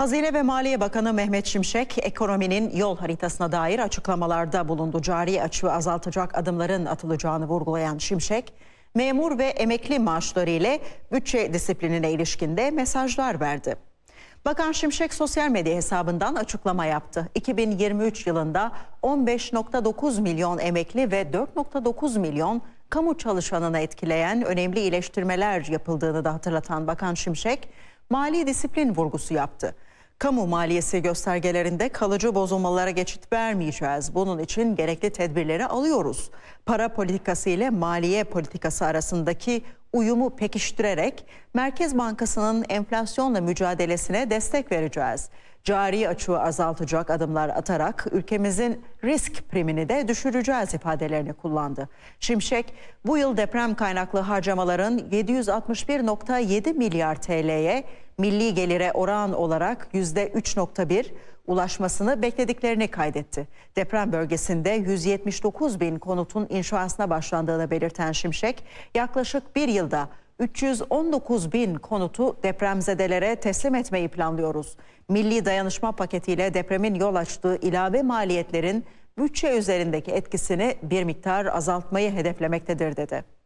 Hazine ve Maliye Bakanı Mehmet Şimşek ekonominin yol haritasına dair açıklamalarda bulundu. Cari açığı azaltacak adımların atılacağını vurgulayan Şimşek, memur ve emekli maaşları ile bütçe disiplinine ilişkinde mesajlar verdi. Bakan Şimşek sosyal medya hesabından açıklama yaptı. 2023 yılında 15.9 milyon emekli ve 4.9 milyon kamu çalışanına etkileyen önemli iyileştirmeler yapıldığını da hatırlatan Bakan Şimşek, mali disiplin vurgusu yaptı. Kamu maliyesi göstergelerinde kalıcı bozulmalara geçit vermeyeceğiz. Bunun için gerekli tedbirleri alıyoruz. Para politikası ile maliye politikası arasındaki uyumu pekiştirerek Merkez Bankası'nın enflasyonla mücadelesine destek vereceğiz. Cari açığı azaltacak adımlar atarak ülkemizin risk primini de düşüreceğiz ifadelerini kullandı. Şimşek bu yıl deprem kaynaklı harcamaların 761.7 milyar TL'ye milli gelire oran olarak %3.1 ulaşmasını beklediklerini kaydetti. Deprem bölgesinde 179 bin konutun inşasına başlandığını belirten Şimşek yaklaşık bir yılda 319 bin konutu depremzedelere teslim etmeyi planlıyoruz. Milli dayanışma paketiyle depremin yol açtığı ilave maliyetlerin bütçe üzerindeki etkisini bir miktar azaltmayı hedeflemektedir dedi.